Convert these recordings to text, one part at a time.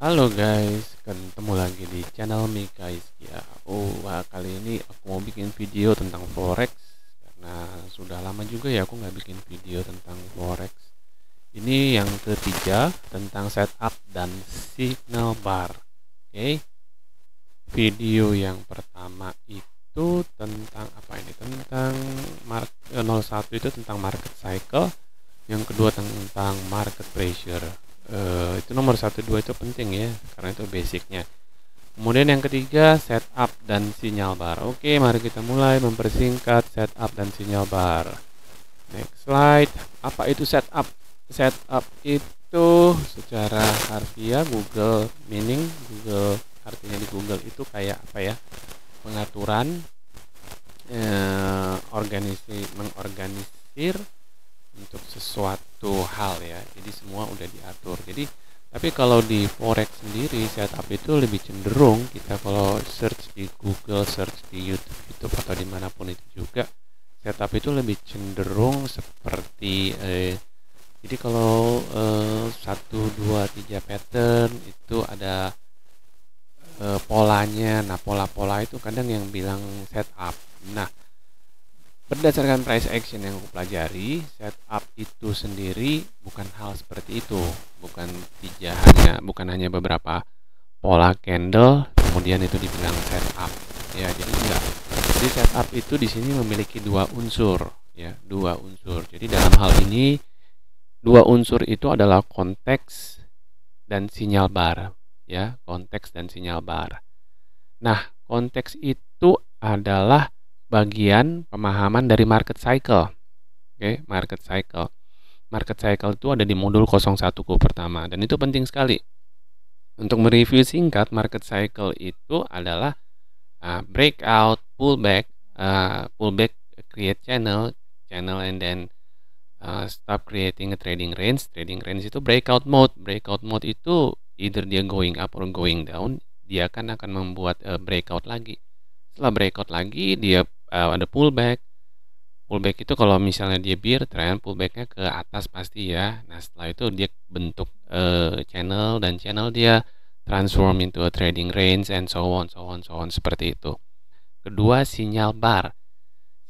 Halo guys, ketemu lagi di channel Mika ya, Iskia. Oh, wah, kali ini aku mau bikin video tentang forex karena sudah lama juga ya aku nggak bikin video tentang forex. Ini yang ketiga tentang setup dan signal bar. Oke. Okay. Video yang pertama itu tentang apa ini? Tentang mark 01 eh, itu tentang market cycle, yang kedua tentang market pressure uh, itu nomor satu dua itu penting ya karena itu basicnya kemudian yang ketiga setup dan sinyal bar oke mari kita mulai mempersingkat setup dan sinyal bar next slide apa itu setup setup itu secara harfiah Google meaning Google artinya di Google itu kayak apa ya pengaturan eh, organisasi mengorganisir untuk sesuatu hal ya jadi semua udah diatur jadi tapi kalau di forex sendiri setup itu lebih cenderung kita kalau search di Google search di YouTube itu atau dimanapun itu juga setup itu lebih cenderung seperti eh, jadi kalau eh, satu dua tiga pattern itu ada eh, polanya nah pola-pola itu kadang yang bilang setup nah Berdasarkan price action yang aku pelajari, setup itu sendiri bukan hal seperti itu, bukan tidak hanya bukan hanya beberapa pola candle kemudian itu dibilang setup. Ya, jadi enggak. Jadi setup itu di sini memiliki dua unsur, ya, dua unsur. Jadi dalam hal ini dua unsur itu adalah konteks dan sinyal bar, ya, konteks dan sinyal bar. Nah, konteks itu adalah bagian pemahaman dari market cycle. Oke, okay, market cycle. Market cycle itu ada di modul 01ku pertama dan itu penting sekali. Untuk mereview singkat, market cycle itu adalah uh, breakout, pullback, uh, pullback create channel, channel and then uh, stop creating a trading range. Trading range itu breakout mode. Breakout mode itu either dia going up or going down, dia akan akan membuat uh, breakout lagi. Setelah breakout lagi, dia uh, ada pullback pullback itu kalau misalnya dia bear trend pullbacknya ke atas pasti ya nah setelah itu dia bentuk uh, channel dan channel dia transform into a trading range and so on so on so on seperti itu kedua sinyal bar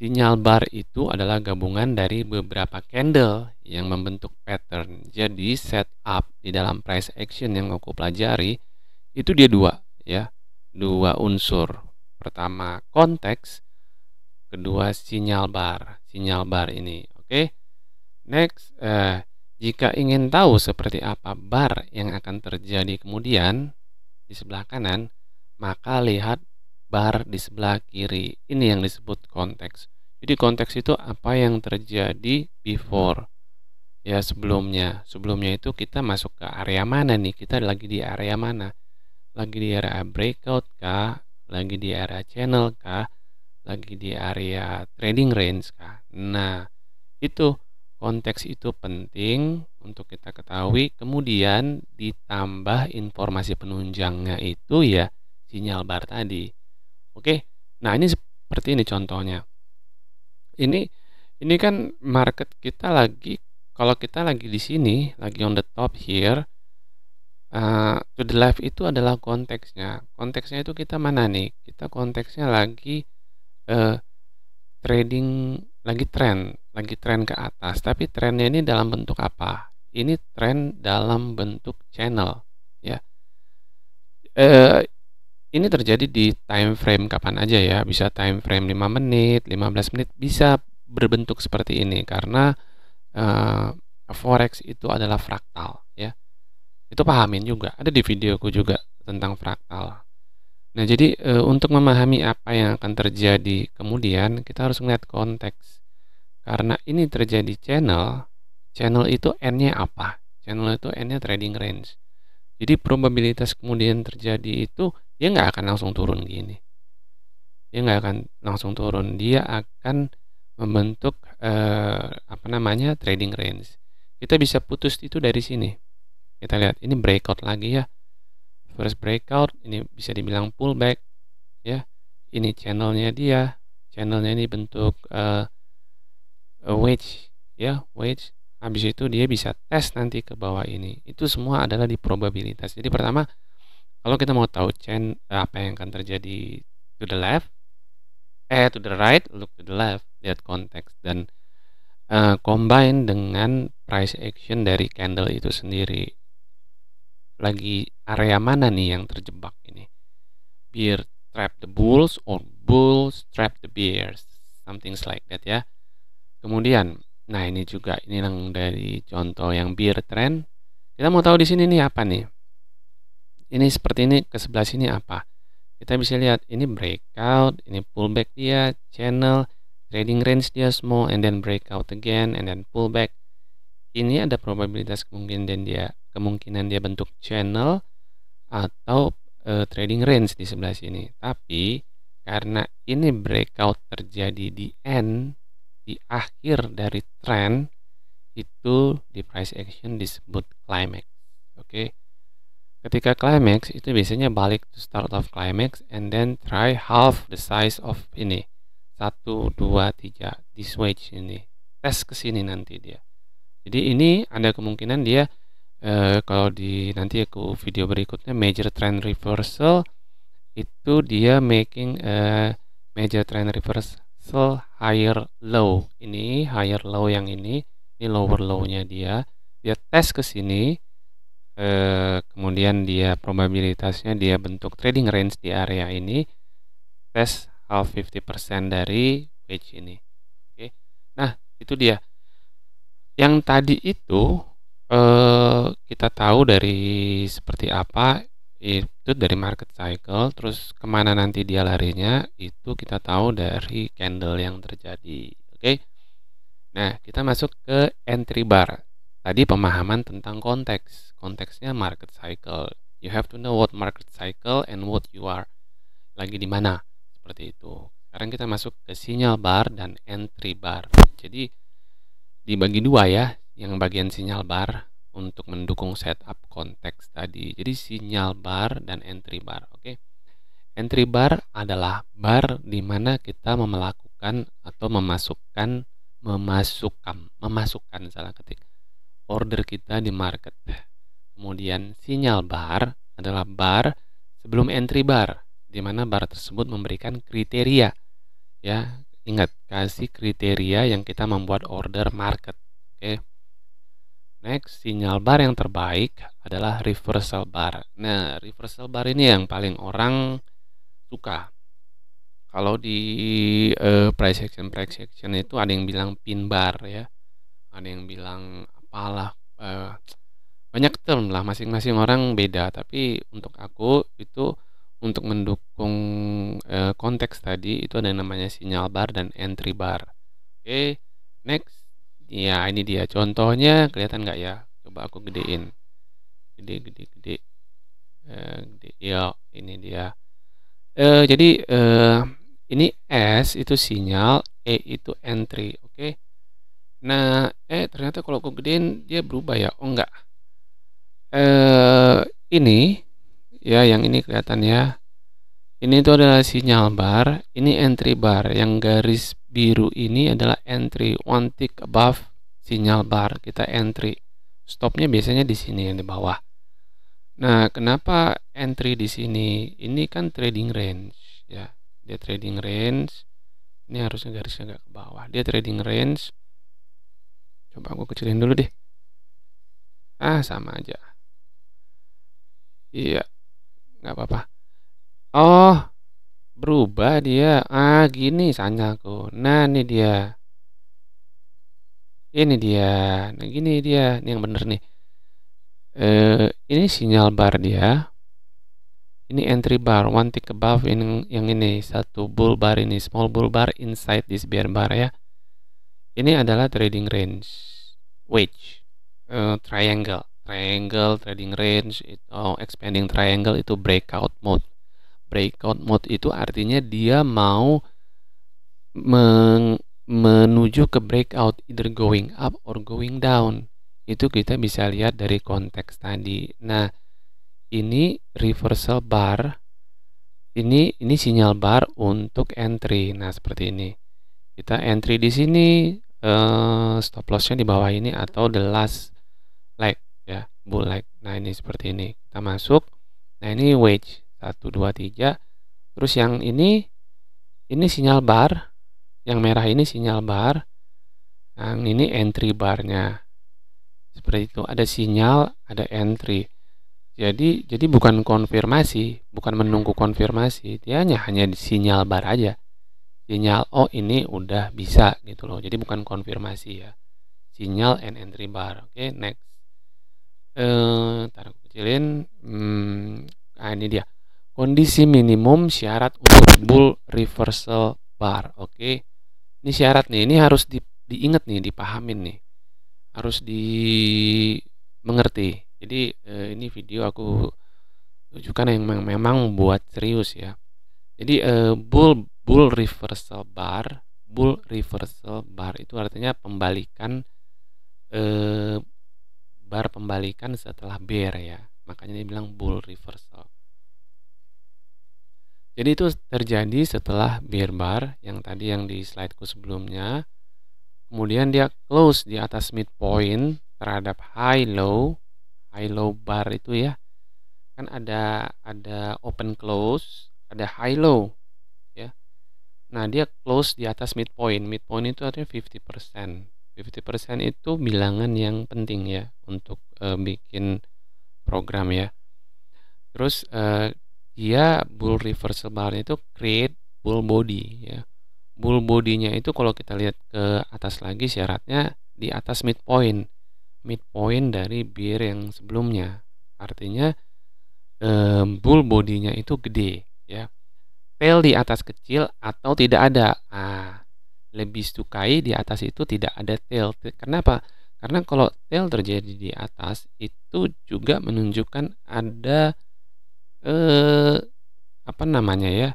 sinyal bar itu adalah gabungan dari beberapa candle yang membentuk pattern jadi setup di dalam price action yang aku pelajari itu dia dua ya dua unsur pertama konteks kedua sinyal bar sinyal bar ini oke okay? next eh, jika ingin tahu seperti apa bar yang akan terjadi kemudian di sebelah kanan maka lihat bar di sebelah kiri ini yang disebut konteks jadi konteks itu apa yang terjadi before ya sebelumnya sebelumnya itu kita masuk ke area mana nih kita lagi di area mana lagi di area breakout kah lagi di area channel kah lagi di area trading range kah? Nah, itu konteks itu penting untuk kita ketahui. Kemudian ditambah informasi penunjangnya itu ya sinyal bar tadi. Oke. Nah, ini seperti ini contohnya. Ini ini kan market kita lagi kalau kita lagi di sini, lagi on the top here, uh, to the left itu adalah konteksnya. Konteksnya itu kita mana nih? Kita konteksnya lagi eh, trading lagi trend, lagi trend ke atas. Tapi trennya ini dalam bentuk apa? Ini trend dalam bentuk channel, ya. Eh, ini terjadi di time frame kapan aja ya, bisa time frame 5 menit, 15 menit, bisa berbentuk seperti ini karena eh, forex itu adalah fraktal, ya. Itu pahamin juga. Ada di videoku juga tentang fraktal. Nah, jadi e, untuk memahami apa yang akan terjadi kemudian, kita harus melihat konteks. Karena ini terjadi channel, channel itu N-nya apa? Channel itu N-nya trading range. Jadi probabilitas kemudian terjadi itu dia nggak akan langsung turun gini. Dia nggak akan langsung turun, dia akan membentuk eh, apa namanya trading range. Kita bisa putus itu dari sini. Kita lihat ini breakout lagi ya first breakout ini bisa dibilang pullback ya ini channelnya dia channelnya ini bentuk uh, eh, eh, wedge ya wedge habis itu dia bisa tes nanti ke bawah ini itu semua adalah di probabilitas jadi pertama kalau kita mau tahu chain eh, apa yang akan terjadi to the left eh to the right look to the left lihat konteks dan uh, combine dengan price action dari candle itu sendiri lagi area mana nih yang terjebak ini. Bear trap the bulls or bulls trap the bears. Something like that ya. Kemudian, nah ini juga ini yang dari contoh yang bear trend. Kita mau tahu di sini nih apa nih? Ini seperti ini ke sebelah sini apa? Kita bisa lihat ini breakout, ini pullback dia, channel, trading range dia small and then breakout again and then pullback. Ini ada probabilitas kemungkinan dia kemungkinan dia bentuk channel atau e, trading range di sebelah sini. Tapi karena ini breakout terjadi di end di akhir dari trend itu di price action disebut climax. Oke. Okay? Ketika climax itu biasanya balik to start of climax and then try half the size of ini. 1 2 3 this wedge ini. Tes ke sini nanti dia. Jadi ini ada kemungkinan dia Eh, kalau di nanti aku video berikutnya major trend reversal itu dia making eh, major trend reversal higher low ini higher low yang ini ini lower low-nya dia dia tes ke sini eh, kemudian dia probabilitasnya dia bentuk trading range di area ini tes half 50% dari wedge ini oke nah itu dia yang tadi itu Eh, kita tahu dari seperti apa itu dari market cycle terus kemana nanti dia larinya itu kita tahu dari candle yang terjadi oke okay? nah kita masuk ke entry bar tadi pemahaman tentang konteks konteksnya market cycle you have to know what market cycle and what you are lagi di mana seperti itu sekarang kita masuk ke sinyal bar dan entry bar jadi dibagi dua ya yang bagian sinyal bar untuk mendukung setup konteks tadi. Jadi sinyal bar dan entry bar, oke. Okay? Entry bar adalah bar di mana kita melakukan atau memasukkan memasukkan memasukkan salah ketik order kita di market. Kemudian sinyal bar adalah bar sebelum entry bar di mana bar tersebut memberikan kriteria. Ya, ingat kasih kriteria yang kita membuat order market. Oke. Okay? Next, sinyal bar yang terbaik adalah reversal bar. Nah, reversal bar ini yang paling orang suka. Kalau di uh, eh, price action price action itu ada yang bilang pin bar ya. Ada yang bilang apalah uh, banyak term lah masing-masing orang beda, tapi untuk aku itu untuk mendukung uh, konteks tadi itu ada yang namanya sinyal bar dan entry bar. Oke, okay, next ya ini dia contohnya kelihatan nggak ya coba aku gedein gede gede gede eh, gede ya ini dia eh, jadi eh, ini S itu sinyal E itu entry oke okay? nah eh ternyata kalau aku gedein dia berubah ya oh enggak eh ini ya yang ini kelihatan ya ini itu adalah sinyal bar ini entry bar yang garis biru ini adalah entry one tick above sinyal bar kita entry stopnya biasanya di sini yang di bawah nah kenapa entry di sini ini kan trading range ya dia trading range ini harusnya garisnya agak ke bawah dia trading range coba aku kecilin dulu deh ah sama aja iya nggak apa-apa oh berubah dia ah gini aku nah ini dia ini dia nah gini dia ini yang bener nih eh, ini sinyal bar dia ini entry bar one tick above ini yang ini satu bull bar ini small bull bar inside this bear bar ya ini adalah trading range wedge uh, eh, triangle triangle trading range itu oh, expanding triangle itu breakout mode breakout mode itu artinya dia mau menuju ke breakout either going up or going down itu kita bisa lihat dari konteks tadi nah ini reversal bar ini ini sinyal bar untuk entry nah seperti ini kita entry di sini eh, stop lossnya di bawah ini atau the last leg ya bull leg nah ini seperti ini kita masuk nah ini wedge 1 2 3 terus yang ini ini sinyal bar yang merah ini sinyal bar yang ini entry barnya seperti itu ada sinyal ada entry jadi jadi bukan konfirmasi bukan menunggu konfirmasi dia hanya hanya sinyal bar aja sinyal oh ini udah bisa gitu loh jadi bukan konfirmasi ya sinyal and entry bar oke okay, next eh taruh kecilin hmm, ah ini dia kondisi minimum syarat untuk bull reversal bar. Oke. Okay. Ini syarat nih, ini harus di, diingat nih, dipahamin nih. Harus dimengerti. Jadi eh, ini video aku tunjukkan yang memang buat serius ya. Jadi eh, bull bull reversal bar, bull reversal bar itu artinya pembalikan eh, bar pembalikan setelah bear ya. Makanya dibilang bull reversal. Jadi itu terjadi setelah bear bar yang tadi yang di slideku sebelumnya. Kemudian dia close di atas midpoint terhadap high low, high low bar itu ya. Kan ada ada open close, ada high low ya. Nah, dia close di atas midpoint. Midpoint itu artinya 50%. 50% itu bilangan yang penting ya untuk uh, bikin program ya. Terus uh, dia bull reversal barnya itu create bull body ya bull bodinya itu kalau kita lihat ke atas lagi syaratnya di atas midpoint midpoint dari bear yang sebelumnya artinya um, bull bodinya itu gede ya tail di atas kecil atau tidak ada ah lebih sukai di atas itu tidak ada tail kenapa karena kalau tail terjadi di atas itu juga menunjukkan ada eh apa namanya ya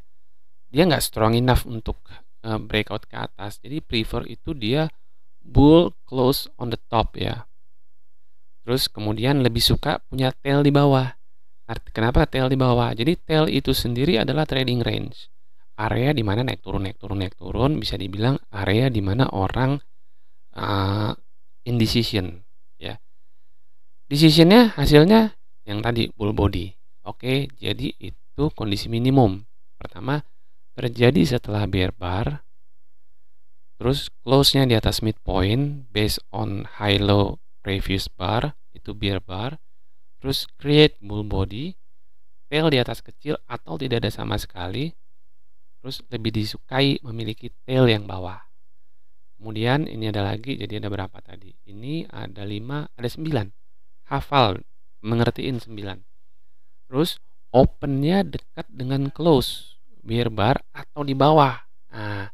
dia nggak strong enough untuk eh, breakout ke atas jadi prefer itu dia bull close on the top ya terus kemudian lebih suka punya tail di bawah Arti, kenapa tail di bawah jadi tail itu sendiri adalah trading range area di mana naik turun naik turun naik turun bisa dibilang area di mana orang uh, indecision ya decisionnya hasilnya yang tadi bull body Oke, jadi itu kondisi minimum. Pertama, terjadi setelah bear bar, terus close-nya di atas midpoint based on high-low previous bar, itu bear bar, terus create bull body, tail di atas kecil atau tidak ada sama sekali, terus lebih disukai memiliki tail yang bawah. Kemudian ini ada lagi, jadi ada berapa tadi? Ini ada 5, ada 9. Hafal, mengertiin 9. Terus opennya dekat dengan close beer bar atau di bawah. Nah,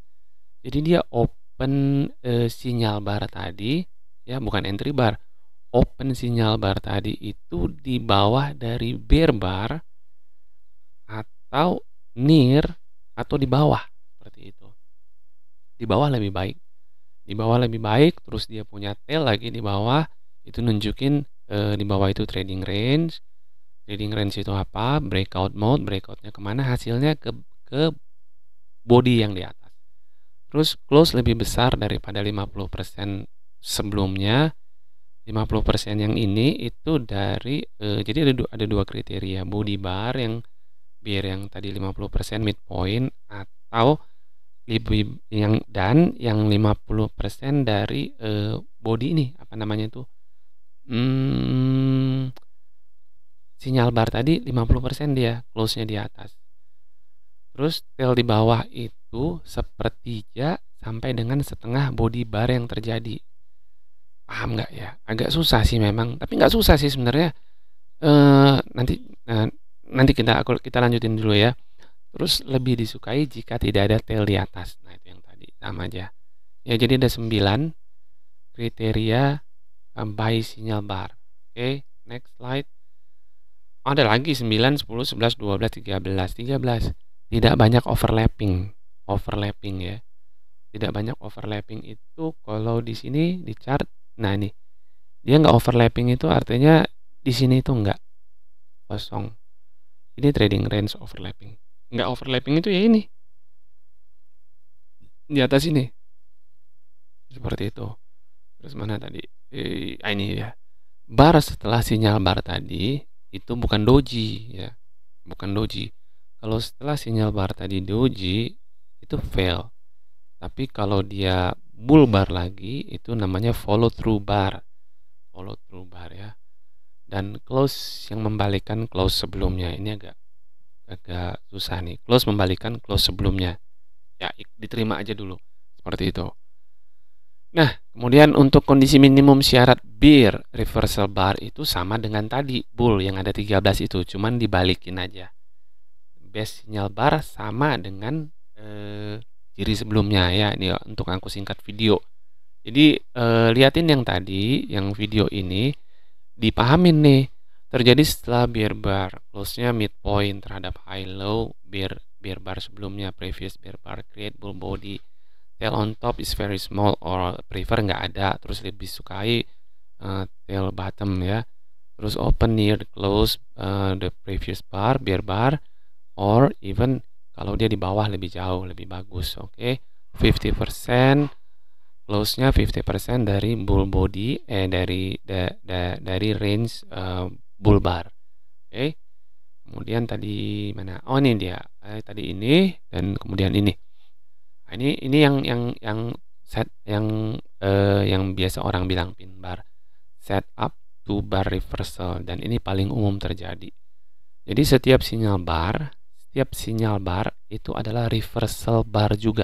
jadi dia open e, sinyal bar tadi ya bukan entry bar. Open sinyal bar tadi itu di bawah dari beer bar atau near atau di bawah seperti itu. Di bawah lebih baik. Di bawah lebih baik terus dia punya tail lagi di bawah itu nunjukin e, di bawah itu trading range Leading range itu apa? Breakout mode, breakoutnya kemana? Hasilnya ke ke body yang di atas. Terus close lebih besar daripada 50% sebelumnya. 50% yang ini itu dari eh, jadi ada dua, ada dua kriteria, body bar yang biar yang tadi 50% midpoint atau lebih yang dan yang 50% dari eh, body ini apa namanya itu? Hmm, sinyal bar tadi 50% dia close-nya di atas. Terus tail di bawah itu sepertiga sampai dengan setengah body bar yang terjadi. Paham nggak ya? Agak susah sih memang, tapi nggak susah sih sebenarnya. E, nanti e, nanti kita aku kita lanjutin dulu ya. Terus lebih disukai jika tidak ada tail di atas. Nah, itu yang tadi sama aja. Ya, jadi ada 9 kriteria eh, by sinyal bar. Oke, okay, next slide. Oh, ada lagi 9, 10, 11, 12, 13, 13. Tidak banyak overlapping. Overlapping ya. Tidak banyak overlapping itu kalau di sini di chart. Nah, ini. Dia nggak overlapping itu artinya di sini itu nggak kosong. Ini trading range overlapping. Nggak overlapping itu ya ini. Di atas ini. Seperti itu. Terus mana tadi? Eh, ah, ini ya. Bar setelah sinyal bar tadi itu bukan doji ya bukan doji kalau setelah sinyal bar tadi doji itu fail tapi kalau dia bull bar lagi itu namanya follow through bar follow through bar ya dan close yang membalikan close sebelumnya ini agak agak susah nih close membalikan close sebelumnya ya diterima aja dulu seperti itu Nah, kemudian untuk kondisi minimum syarat bir reversal bar itu sama dengan tadi bull yang ada 13 itu, cuman dibalikin aja. Base sinyal bar sama dengan eh, ciri sebelumnya ya, ini untuk aku singkat video. Jadi eh, liatin yang tadi, yang video ini dipahamin nih terjadi setelah bear bar close-nya point terhadap high low bear bear bar sebelumnya previous bear bar create bull body tail on top is very small or prefer nggak ada terus lebih sukai uh, tail bottom ya terus open near the close uh, the previous bar bear bar or even kalau dia di bawah lebih jauh lebih bagus oke okay? 50% close-nya 50% dari bull body eh dari da, da, dari range uh, bull bar oke okay? kemudian tadi mana oh ini dia eh, tadi ini dan kemudian ini Nah, ini ini yang yang yang set yang eh, yang biasa orang bilang pin bar setup to bar reversal dan ini paling umum terjadi. Jadi setiap sinyal bar, setiap sinyal bar itu adalah reversal bar juga.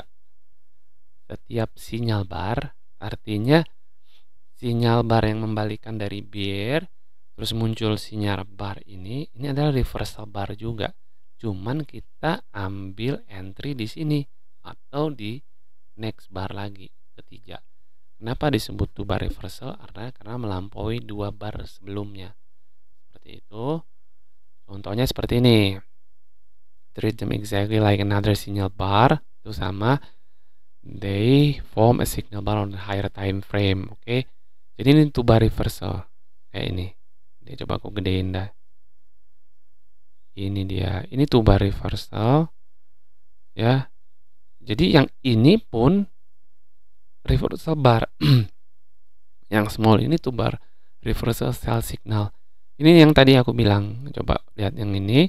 Setiap sinyal bar artinya sinyal bar yang membalikan dari bir terus muncul sinyal bar ini, ini adalah reversal bar juga. Cuman kita ambil entry di sini atau di next bar lagi ketiga. Kenapa disebut two bar reversal? Karena karena melampaui dua bar sebelumnya. Seperti itu. Contohnya seperti ini. Treat them exactly like another signal bar. Itu sama. They form a signal bar on a higher time frame. Oke. Okay? Jadi ini two bar reversal. Kayak ini. Dia coba aku gedein dah. Ini dia. Ini two bar reversal. Ya. Jadi yang ini pun reversal bar. yang small ini tuh bar reversal cell signal. Ini yang tadi aku bilang. Coba lihat yang ini.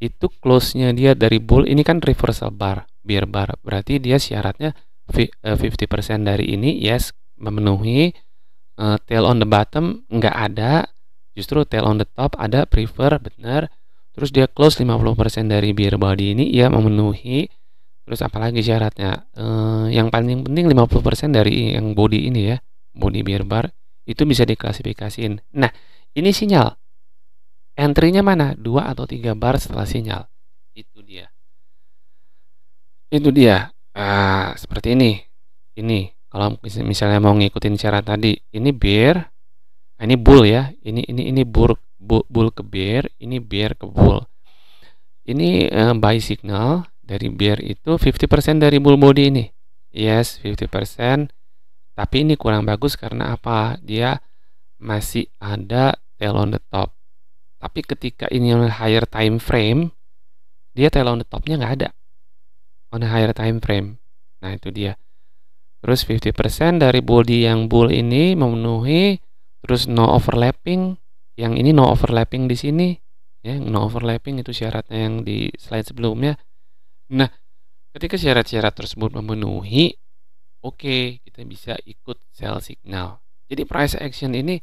Itu close-nya dia dari bull ini kan reversal bar, bear bar. Berarti dia syaratnya 50% eh, dari ini yes memenuhi uh, tail on the bottom nggak ada justru tail on the top ada prefer benar terus dia close 50% dari bear body ini ya memenuhi Terus apalagi syaratnya? Eh, yang paling penting 50% dari yang body ini ya, body beer bar itu bisa diklasifikasiin. Nah, ini sinyal. Entry-nya mana? 2 atau 3 bar setelah sinyal. Itu dia. Itu dia. Ah, seperti ini. Ini kalau misalnya mau ngikutin syarat tadi, ini beer, ah, ini bull ya. Ini ini ini bull bull, ke beer, ini beer ke bull. Ini eh, buy signal, dari beer itu 50% dari bull body ini yes 50% tapi ini kurang bagus karena apa dia masih ada tail on the top tapi ketika ini on higher time frame dia tail on the topnya nggak ada on higher time frame nah itu dia terus 50% dari body yang bull ini memenuhi terus no overlapping yang ini no overlapping di sini ya no overlapping itu syaratnya yang di slide sebelumnya Nah, ketika syarat-syarat tersebut memenuhi, oke, okay, kita bisa ikut sell signal. Jadi price action ini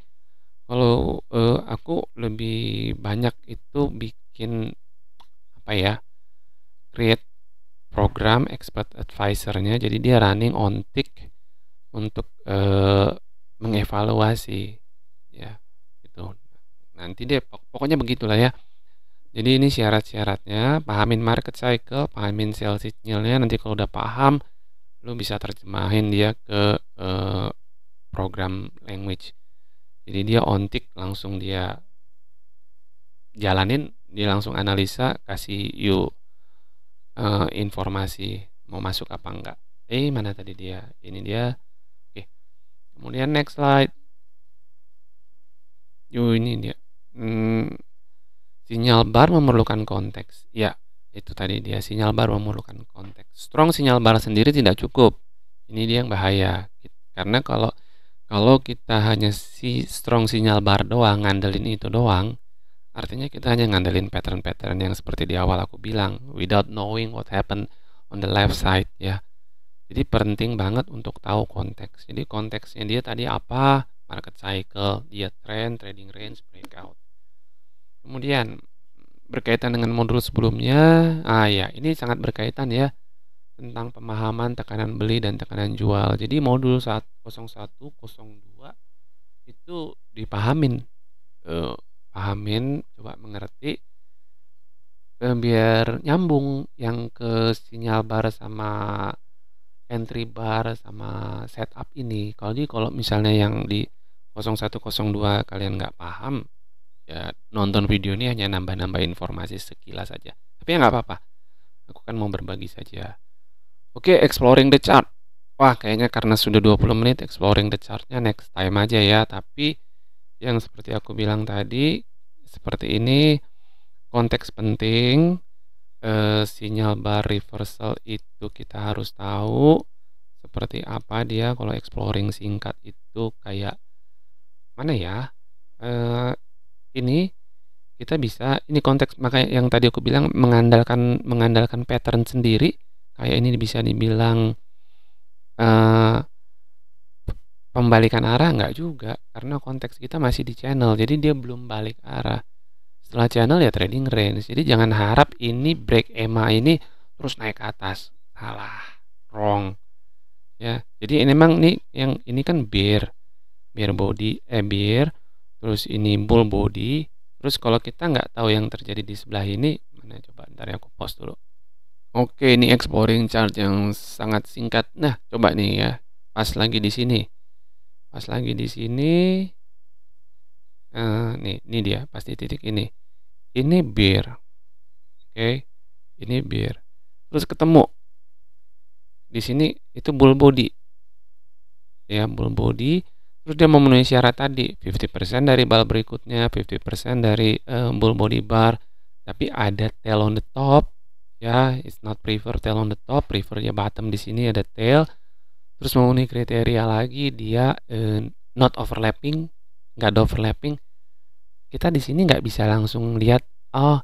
kalau eh, aku lebih banyak itu bikin apa ya? create program expert advisor-nya. Jadi dia running on tick untuk eh, mengevaluasi ya itu Nanti deh pokoknya begitulah ya. Jadi ini syarat-syaratnya, pahamin market cycle, pahamin sales signalnya. Nanti kalau udah paham, lu bisa terjemahin dia ke eh, program language. Jadi dia on ontik langsung dia jalanin, dia langsung analisa, kasih you eh, informasi mau masuk apa enggak. Eh mana tadi dia? Ini dia. Oke. Kemudian next slide. You ini dia. Hmm, Sinyal bar memerlukan konteks. Ya, itu tadi dia sinyal bar memerlukan konteks. Strong sinyal bar sendiri tidak cukup. Ini dia yang bahaya. Karena kalau kalau kita hanya si strong sinyal bar doang, ngandelin itu doang, artinya kita hanya ngandelin pattern-pattern yang seperti di awal aku bilang, without knowing what happened on the left side ya. Jadi penting banget untuk tahu konteks. Jadi konteksnya dia tadi apa, market cycle, dia trend, trading range, breakout. Kemudian berkaitan dengan modul sebelumnya, ah ya, ini sangat berkaitan ya tentang pemahaman tekanan beli dan tekanan jual. Jadi modul 0102 itu dipahamin eh, pahamin coba mengerti eh, biar nyambung yang ke sinyal bar sama entry bar sama setup ini. Kalau di kalau misalnya yang di 0102 kalian nggak paham, ya nonton video ini hanya nambah-nambah informasi sekilas saja tapi ya nggak apa-apa aku kan mau berbagi saja oke exploring the chart wah kayaknya karena sudah 20 menit exploring the chartnya next time aja ya tapi yang seperti aku bilang tadi seperti ini konteks penting e, sinyal bar reversal itu kita harus tahu seperti apa dia kalau exploring singkat itu kayak mana ya e, ini kita bisa ini konteks makanya yang tadi aku bilang mengandalkan mengandalkan pattern sendiri kayak ini bisa dibilang uh, pembalikan arah nggak juga karena konteks kita masih di channel jadi dia belum balik arah setelah channel ya trading range jadi jangan harap ini break EMA ini terus naik ke atas salah wrong ya jadi ini memang nih yang ini kan bear bear body eh bear terus ini bull body terus kalau kita nggak tahu yang terjadi di sebelah ini mana coba ntar aku post dulu oke ini exploring chart yang sangat singkat nah coba nih ya pas lagi di sini pas lagi di sini nah nih ini dia pas di titik ini ini bear oke ini bear terus ketemu di sini itu bull body ya bull body terus dia memenuhi syarat tadi 50% dari bal berikutnya 50% dari uh, bull body bar tapi ada tail on the top ya it's not prefer tail on the top prefer ya bottom di sini ada tail terus memenuhi kriteria lagi dia uh, not overlapping nggak ada overlapping kita di sini nggak bisa langsung lihat oh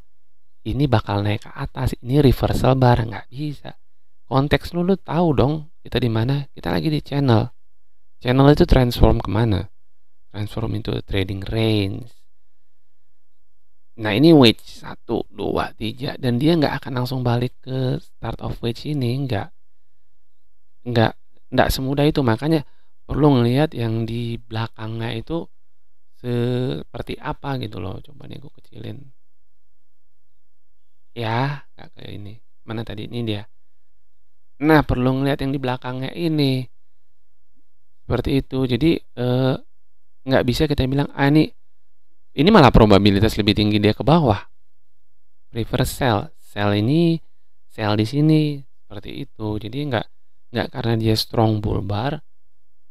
ini bakal naik ke atas ini reversal bar nggak bisa konteks lu, lu tahu dong kita di mana kita lagi di channel Channel itu transform kemana? Transform into trading range. Nah ini wedge satu dua tiga dan dia nggak akan langsung balik ke start of wedge ini nggak nggak nggak semudah itu makanya perlu ngelihat yang di belakangnya itu seperti apa gitu loh coba nih gue kecilin ya kayak ini mana tadi ini dia nah perlu ngelihat yang di belakangnya ini seperti itu jadi nggak eh, nggak bisa kita bilang ah ini ini malah probabilitas lebih tinggi dia ke bawah reverse sell sell ini sell di sini seperti itu jadi nggak nggak karena dia strong bull bar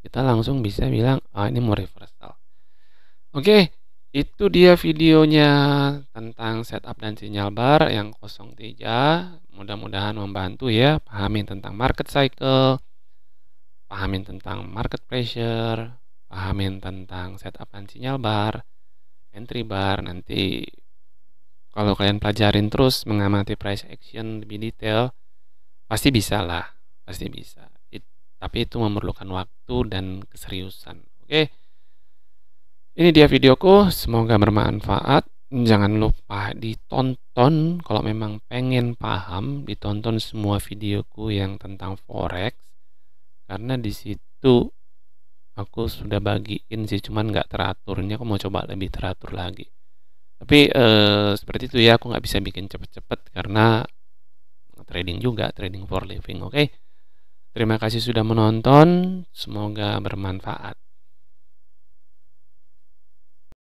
kita langsung bisa bilang ah ini mau reversal oke okay, itu dia videonya tentang setup dan sinyal bar yang kosong tiga mudah-mudahan membantu ya pahami tentang market cycle pahamin tentang market pressure, pahamin tentang setup dan sinyal bar, entry bar, nanti kalau kalian pelajarin terus mengamati price action lebih detail, pasti bisa lah, pasti bisa. It, tapi itu memerlukan waktu dan keseriusan. Oke, okay? ini dia videoku, semoga bermanfaat. Jangan lupa ditonton kalau memang pengen paham, ditonton semua videoku yang tentang forex karena di situ aku sudah bagiin sih cuman nggak teratur ini aku mau coba lebih teratur lagi tapi eh, seperti itu ya aku nggak bisa bikin cepet-cepet karena trading juga trading for living oke okay? terima kasih sudah menonton semoga bermanfaat